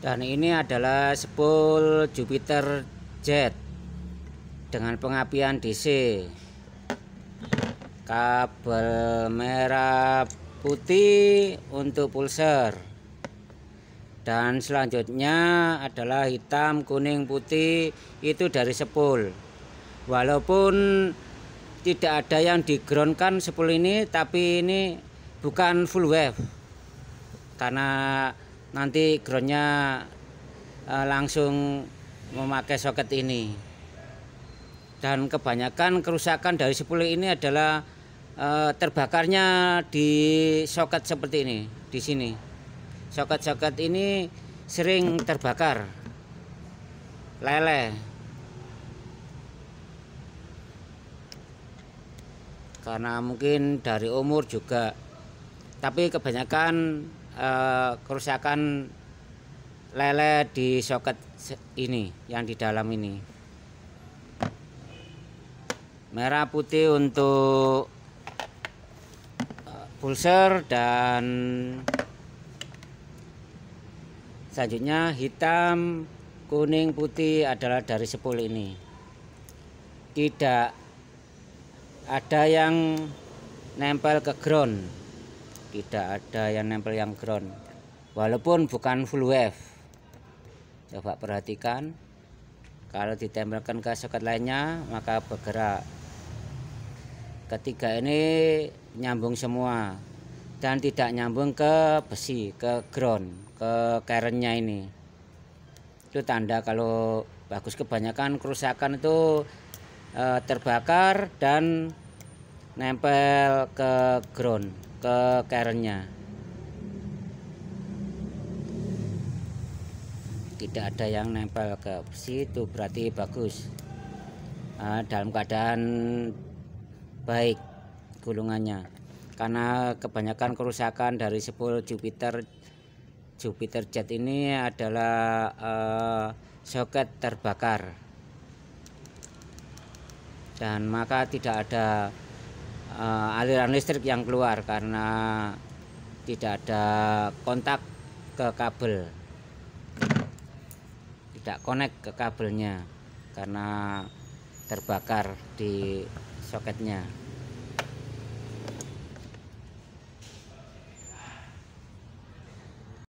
dan ini adalah spool Jupiter Jet dengan pengapian DC kabel merah putih untuk pulser dan selanjutnya adalah hitam kuning putih itu dari spool. walaupun tidak ada yang digroundkan spool ini tapi ini bukan full wave karena nanti groundnya eh, langsung memakai soket ini dan kebanyakan kerusakan dari sepuluh ini adalah eh, terbakarnya di soket seperti ini di sini soket-soket ini sering terbakar leleh karena mungkin dari umur juga tapi kebanyakan Eh, kerusakan lele di soket ini yang di dalam ini merah putih untuk eh, pulser dan selanjutnya hitam kuning putih adalah dari sepul ini tidak ada yang nempel ke ground tidak ada yang nempel yang ground walaupun bukan full wave coba perhatikan kalau ditempelkan ke soket lainnya maka bergerak ketiga ini nyambung semua dan tidak nyambung ke besi ke ground ke kerennya ini itu tanda kalau bagus kebanyakan kerusakan itu eh, terbakar dan nempel ke ground ke kerennya tidak ada yang nempel ke situ berarti bagus nah, dalam keadaan baik gulungannya karena kebanyakan kerusakan dari sepul Jupiter Jupiter Jet ini adalah uh, soket terbakar dan maka tidak ada uh, aliran listrik yang keluar karena tidak ada kontak ke kabel tidak connect ke kabelnya karena terbakar di soketnya